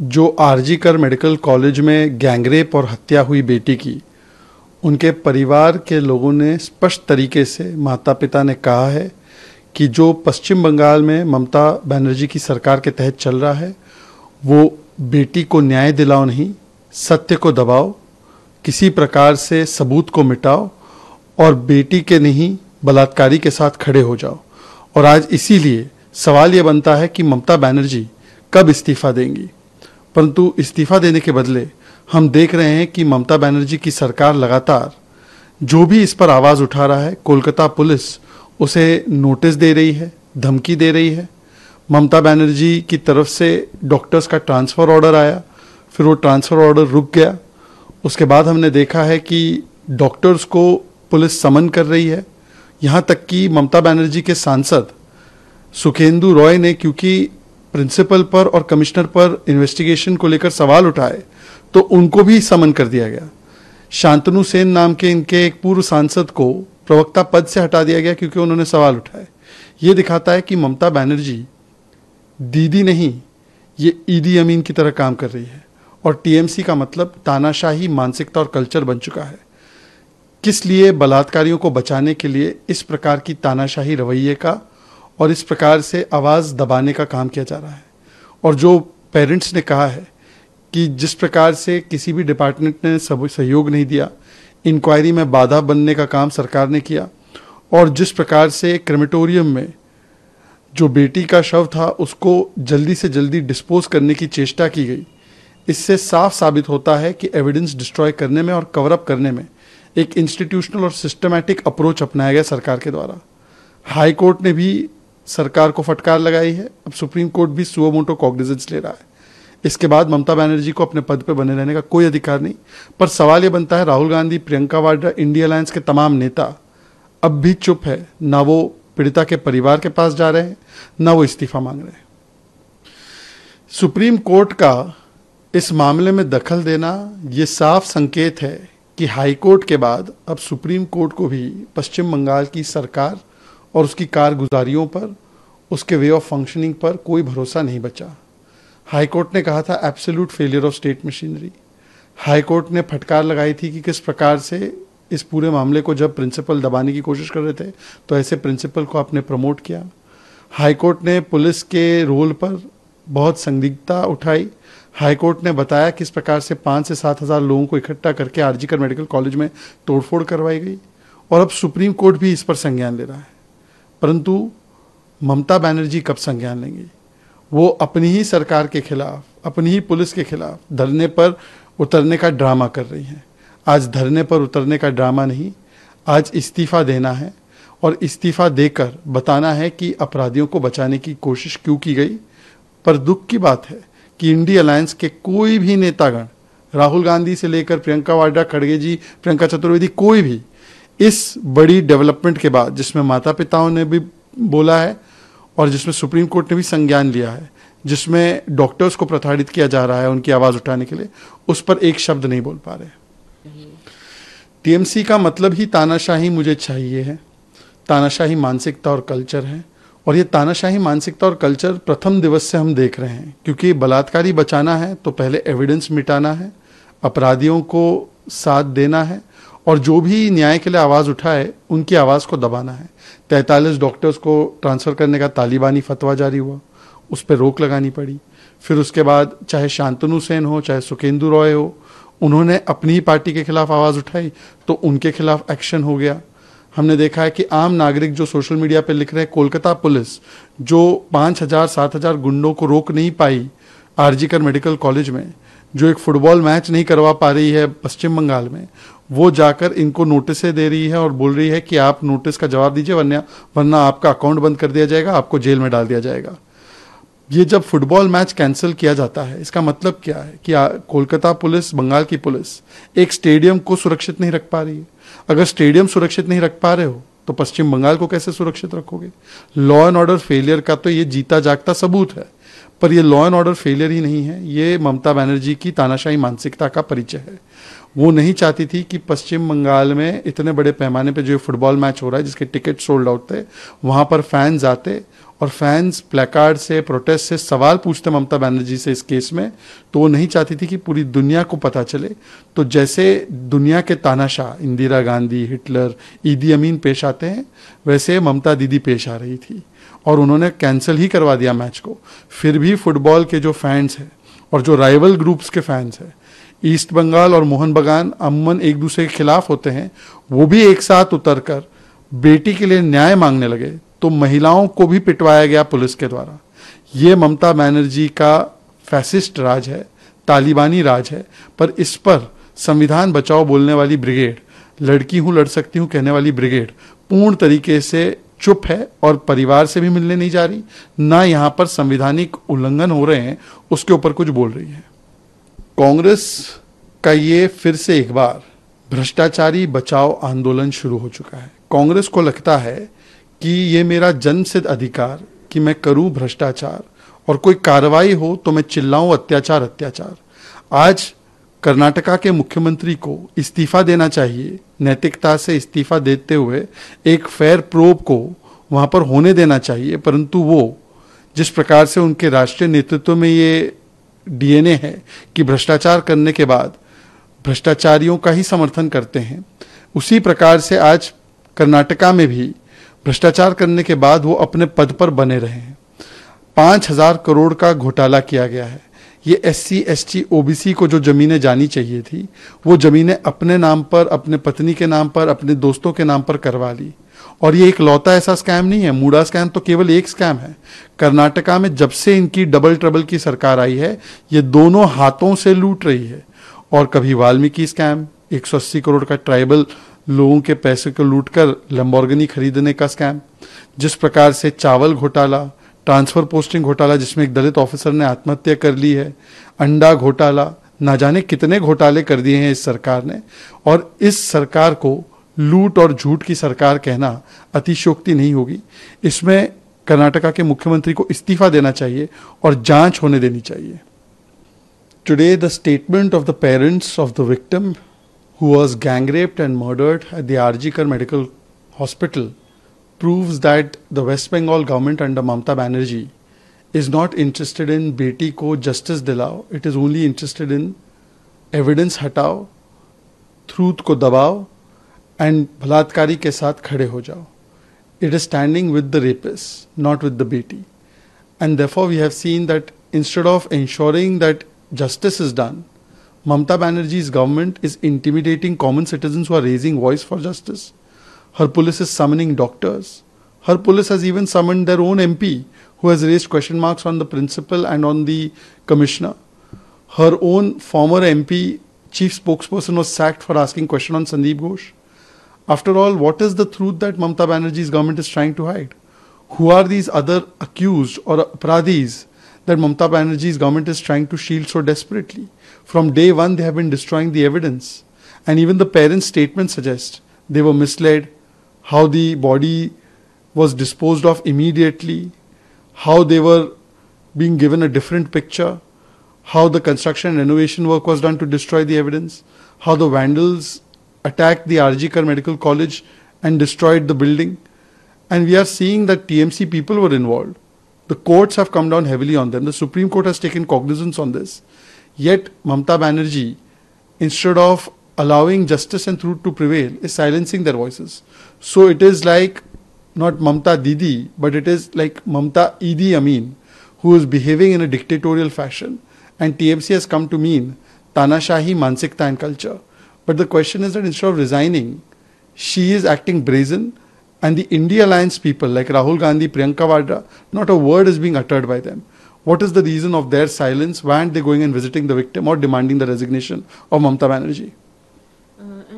जो आरजी कर medical college में गैंगरेप और हत्या हुई बेटी की उनके परिवार के लोगों ने स्पष्ट तरीके से माता पिता ने कहा है कि जो पश्चिम बंगाल में ममता बनर्जी की सरकार के तहत चल रहा है वो बेटी को न्याय दिलाओ नहीं सत्य को दबाओ किसी प्रकार से सबूत को मिटाओ और बेटी के नहीं बलात्कारी के साथ खड़े हो जाओ और आज इसीलिए सवाल ये बनता है कि ममता बनर्जी कब इस्तीफा देंगी परंतु इस्तीफा देने के बदले हम देख रहे हैं कि ममता बनर्जी की सरकार लगातार जो भी इस पर आवाज़ उठा रहा है कोलकाता पुलिस उसे नोटिस दे रही है धमकी दे रही है ममता बनर्जी की तरफ से डॉक्टर्स का ट्रांसफ़र ऑर्डर आया फिर वो ट्रांसफ़र ऑर्डर रुक गया उसके बाद हमने देखा है कि डॉक्टर्स को पुलिस समन कर रही है यहाँ तक कि ममता बनर्जी के सांसद सुखेंदु रॉय ने क्योंकि प्रिंसिपल पर और कमिश्नर पर इन्वेस्टिगेशन को लेकर सवाल उठाए तो उनको भी समन कर दिया गया शांतनु सेन नाम के इनके एक पूर्व सांसद को प्रवक्ता पद से हटा दिया गया क्योंकि उन्होंने सवाल उठाए ये दिखाता है कि ममता बनर्जी दीदी नहीं ये ईदी e अमीन की तरह काम कर रही है और टीएमसी का मतलब तानाशाही मानसिकता और कल्चर बन चुका है किस लिए बलात्कारियों को बचाने के लिए इस प्रकार की तानाशाही रवैये का और इस प्रकार से आवाज़ दबाने का काम किया जा रहा है और जो पेरेंट्स ने कहा है कि जिस प्रकार से किसी भी डिपार्टमेंट ने सब सहयोग नहीं दिया इंक्वायरी में बाधा बनने का काम सरकार ने किया और जिस प्रकार से क्रेमेटोरियम में जो बेटी का शव था उसको जल्दी से जल्दी डिस्पोज करने की चेष्टा की गई इससे साफ साबित होता है कि एविडेंस डिस्ट्रॉय करने में और कवर अप करने में एक इंस्टीट्यूशनल और सिस्टमैटिक अप्रोच अपनाया गया सरकार के द्वारा हाई कोर्ट ने भी सरकार को फटकार लगाई है अब सुप्रीम कोर्ट भी सुओ मोटो कॉग्निजेंस ले रहा है इसके बाद ममता बनर्जी को अपने पद पर बने रहने का कोई अधिकार नहीं पर सवाल यह बनता है राहुल गांधी प्रियंका वाड्रा इंडिया अलायंस के तमाम नेता अब भी चुप है ना वो पीड़िता के परिवार के पास जा रहे हैं ना वो इस्तीफा मांग रहे हैं सुप्रीम कोर्ट का इस मामले में दखल देना ये साफ संकेत है कि हाई कोर्ट के बाद अब सुप्रीम कोर्ट को भी पश्चिम बंगाल की सरकार और उसकी कारगुजारियों पर उसके वे ऑफ फंक्शनिंग पर कोई भरोसा नहीं बचा हाईकोर्ट ने कहा था absolute failure of state machinery high court ने फटकार लगाई थी कि किस प्रकार से इस पूरे मामले को जब प्रिंसिपल दबाने की कोशिश कर रहे थे तो ऐसे प्रिंसिपल को आपने प्रमोट किया हाईकोर्ट ने पुलिस के रोल पर बहुत संदिग्धता उठाई हाईकोर्ट ने बताया किस प्रकार से पाँच से सात हज़ार लोगों को इकट्ठा करके आरजीकर मेडिकल कॉलेज में तोड़फोड़ करवाई गई और अब सुप्रीम कोर्ट भी इस पर संज्ञान ले रहा है परंतु ममता बनर्जी कब संज्ञान लेंगी वो अपनी ही सरकार के खिलाफ अपनी ही पुलिस के खिलाफ धरने पर उतरने का ड्रामा कर रही हैं आज धरने पर उतरने का ड्रामा नहीं आज इस्तीफा देना है और इस्तीफा देकर बताना है कि अपराधियों को बचाने की कोशिश क्यों की गई पर दुख की बात है कि इंडिया अलायंस के कोई भी नेतागण राहुल गांधी से लेकर प्रियंका वाड्रा खड़गे जी प्रियंका चतुर्वेदी कोई भी इस बड़ी डेवलपमेंट के बाद जिसमें माता पिताओं ने भी बोला है और जिसमें सुप्रीम कोर्ट ने भी संज्ञान लिया है जिसमें डॉक्टर्स को प्रताड़ित किया जा रहा है उनकी आवाज़ उठाने के लिए उस पर एक शब्द नहीं बोल पा रहे टीएमसी का मतलब ही तानाशाही मुझे चाहिए है तानाशाही मानसिकता और कल्चर है और ये तानाशाही मानसिकता और कल्चर प्रथम दिवस से हम देख रहे हैं क्योंकि बलात्कारी बचाना है तो पहले एविडेंस मिटाना है अपराधियों को साथ देना है और जो भी न्याय के लिए आवाज़ उठाए उनकी आवाज़ को दबाना है तैंतालीस डॉक्टर्स को ट्रांसफ़र करने का तालिबानी फतवा जारी हुआ उस पर रोक लगानी पड़ी फिर उसके बाद चाहे शांतनु सेन हो चाहे सुकेंदु रॉय हो उन्होंने अपनी ही पार्टी के खिलाफ आवाज़ उठाई तो उनके खिलाफ एक्शन हो गया हमने देखा है कि आम नागरिक जो सोशल मीडिया पर लिख रहे हैं कोलकाता पुलिस जो पाँच हज़ार सात हज़ार गुंडों को रोक नहीं पाई आरजीकर मेडिकल कॉलेज में जो एक फुटबॉल मैच नहीं करवा पा रही है पश्चिम बंगाल में वो जाकर इनको नोटिसें दे रही है और बोल रही है कि आप नोटिस का जवाब दीजिए वरना वरना आपका अकाउंट बंद कर दिया जाएगा आपको जेल में डाल दिया जाएगा ये जब फुटबॉल मैच कैंसिल किया जाता है इसका मतलब क्या है कि कोलकाता पुलिस बंगाल की पुलिस एक स्टेडियम को सुरक्षित नहीं रख पा रही है अगर स्टेडियम सुरक्षित नहीं रख पा रहे हो तो पश्चिम बंगाल को कैसे सुरक्षित रखोगे लॉ एंड ऑर्डर फेलियर का तो ये जीता जागता सबूत है पर यह लॉ एंड ऑर्डर फेलियर ही नहीं है ये ममता बनर्जी की तानाशाही मानसिकता का परिचय है वो नहीं चाहती थी कि पश्चिम बंगाल में इतने बड़े पैमाने पे जो फुटबॉल मैच हो रहा है जिसके टिकट सोल्ड आउट थे वहाँ पर फैंस आते और फैंस प्लेकार्ड से प्रोटेस्ट से सवाल पूछते ममता बनर्जी से इस केस में तो वो नहीं चाहती थी कि पूरी दुनिया को पता चले तो जैसे दुनिया के तानाशाह इंदिरा गांधी हिटलर ईदी अमीन पेश आते हैं वैसे ममता दीदी पेश आ रही थी और उन्होंने कैंसिल ही करवा दिया मैच को फिर भी फुटबॉल के जो फैंस हैं और जो राइवल ग्रुप्स के फैंस हैं ईस्ट बंगाल और मोहन बगान अमन एक दूसरे के खिलाफ होते हैं वो भी एक साथ उतर कर बेटी के लिए न्याय मांगने लगे तो महिलाओं को भी पिटवाया गया पुलिस के द्वारा ये ममता बनर्जी का फैसिस्ट राज है तालिबानी राज है पर इस पर संविधान बचाओ बोलने वाली ब्रिगेड लड़की हूँ लड़ सकती हूँ कहने वाली ब्रिगेड पूर्ण तरीके से चुप है और परिवार से भी मिलने नहीं जा रही ना यहाँ पर संविधानिक उल्लंघन हो रहे हैं उसके ऊपर कुछ बोल रही है कांग्रेस का ये फिर से एक बार भ्रष्टाचारी बचाओ आंदोलन शुरू हो चुका है कांग्रेस को लगता है कि ये मेरा जनसिद्ध अधिकार कि मैं करूं भ्रष्टाचार और कोई कार्रवाई हो तो मैं चिल्लाऊं अत्याचार अत्याचार आज कर्नाटका के मुख्यमंत्री को इस्तीफा देना चाहिए नैतिकता से इस्तीफा देते हुए एक फेयर प्रोब को वहाँ पर होने देना चाहिए परंतु वो जिस प्रकार से उनके राष्ट्रीय नेतृत्व में ये डीएनए है कि भ्रष्टाचार करने के बाद भ्रष्टाचारियों का ही समर्थन करते हैं उसी प्रकार से आज कर्नाटका में भी भ्रष्टाचार करने के बाद वो अपने पद पर बने रहे हैं पाँच हजार करोड़ का घोटाला किया गया है ये S C S T O B C को जो ज़मीनें जानी चाहिए थी वो ज़मीनें अपने नाम पर अपने पत्नी के नाम पर अपने दोस्तों के नाम पर करवा ली और ये एक लौता ऐसा स्कैम नहीं है मूडा स्कैम तो केवल एक स्कैम है कर्नाटका में जब से इनकी डबल ट्रबल की सरकार आई है ये दोनों हाथों से लूट रही है और कभी वाल्मीकि स्कैम 180 करोड़ का ट्राइबल लोगों के पैसे को लूट कर लम्बॉर्गनी खरीदने का स्कैम जिस प्रकार से चावल घोटाला ट्रांसफ़र पोस्टिंग घोटाला जिसमें एक दलित ऑफिसर ने आत्महत्या कर ली है अंडा घोटाला ना जाने कितने घोटाले कर दिए हैं इस सरकार ने और इस सरकार को लूट और झूठ की सरकार कहना अतिशोक्ति नहीं होगी इसमें कर्नाटका के मुख्यमंत्री को इस्तीफा देना चाहिए और जांच होने देनी चाहिए today the statement of the parents of the victim who was gangraped and murdered at the R G Kar medical hospital proves that the West Bengal government under Mamata Banerjee is not interested in बेटी को जस्टिस दिलाओ it is only interested in evidence हटाओ truth को दबाओ and बलात्कारी के साथ खड़े हो जाओ it is standing with the rapists not with the बेटी and therefore we have seen that instead of ensuring that justice is done Mamata Banerjee is government is intimidating common citizen are raising voice for justice her police is summoning doctors her police has even summon their own M P whose raise question marks on the principal and on the commissioner her own former M P chief spokesperson was sacked for asking question on Sandeep Ghosh After all, what is the truth that Mamta Banerjee's government is trying to hide? Who are these other accused or pradis that Mamta Banerjee's government is trying to shield so desperately? From day one, they have been destroying the evidence. And even the parents' statements suggest they were misled, how the body was disposed of immediately, how they were being given a different picture, how the construction and renovation work was done to destroy the evidence, how the vandals attacked the Arjikar Medical College and destroyed the building. And we are seeing that TMC people were involved. The courts have come down heavily on them. The Supreme Court has taken cognizance on this. Yet Mamta Banerjee, instead of allowing justice and truth to prevail, is silencing their voices. So it is like not Mamta Didi, but it is like Mamta Idi Amin, who is behaving in a dictatorial fashion. And TMC has come to mean Tanashahi Mansikta and culture. But the question is that instead of resigning, she is acting brazen, and the India Alliance people like Rahul Gandhi, Priyanka Vadra, not a word is being uttered by them. What is the reason of their silence? Why aren't they going and visiting the victim or demanding the resignation of Mamata Banerjee? Uh,